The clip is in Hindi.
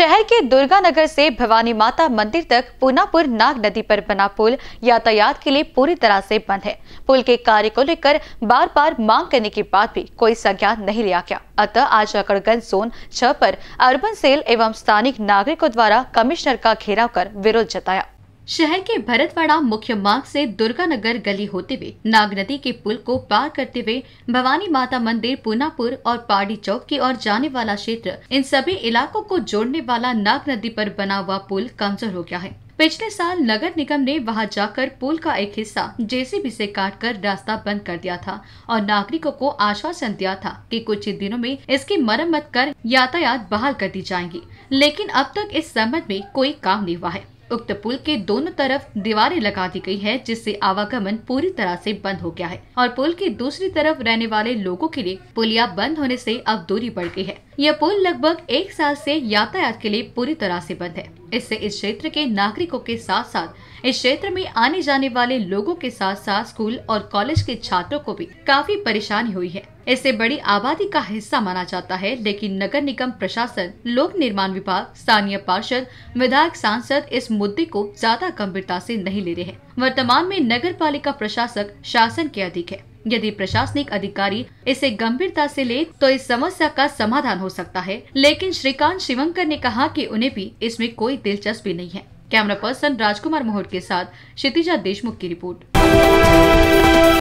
शहर के दुर्गा नगर से भवानी माता मंदिर तक पूनापुर नाग नदी पर बना पुल यातायात के लिए पूरी तरह से बंद है पुल के कार्य को लेकर बार बार मांग करने के बाद भी कोई संज्ञान नहीं लिया गया अतः आज अकड़गंज जोन छह पर अर्बन सेल एवं स्थानीय नागरिकों द्वारा कमिश्नर का घेराव कर विरोध जताया शहर के भरतवाड़ा मुख्य मार्ग से दुर्गानगर गली होते हुए नाग नदी के पुल को पार करते हुए भवानी माता मंदिर पूनापुर और पाड़ी चौक की ओर जाने वाला क्षेत्र इन सभी इलाकों को जोड़ने वाला नाग नदी पर बना हुआ पुल कमजोर हो गया है पिछले साल नगर निगम ने वहां जाकर पुल का एक हिस्सा जेसीबी से काटकर रास्ता बंद कर दिया था और नागरिकों को आश्वासन दिया था कि कुछ ही दिनों में इसकी मरम्मत कर यातायात बहाल कर दी जाएगी लेकिन अब तक इस संबंध में कोई काम नहीं हुआ है उक्त पुल के दोनों तरफ दीवारें लगा दी गई है जिससे आवागमन पूरी तरह से बंद हो गया है और पुल की दूसरी तरफ रहने वाले लोगों के लिए पुलिया बंद होने से अब दूरी बढ़ गई है यह पुल लगभग एक साल से यातायात के लिए पूरी तरह से बंद है इससे इस क्षेत्र के नागरिकों के साथ साथ इस क्षेत्र में आने जाने वाले लोगों के साथ साथ स्कूल और कॉलेज के छात्रों को भी काफी परेशानी हुई है इसे बड़ी आबादी का हिस्सा माना जाता है लेकिन नगर निगम प्रशासन लोक निर्माण विभाग स्थानीय पार्षद विधायक सांसद इस मुद्दे को ज्यादा गंभीरता से नहीं ले रहे हैं वर्तमान में नगर पालिका प्रशासक शासन के अधिक है यदि प्रशासनिक अधिकारी इसे गंभीरता से ले तो इस समस्या का समाधान हो सकता है लेकिन श्रीकांत शिवंकर ने कहा कि उन्हें भी इसमें कोई दिलचस्पी नहीं है कैमरा पर्सन राजकुमार मोहर के साथ क्षितिजा देशमुख की रिपोर्ट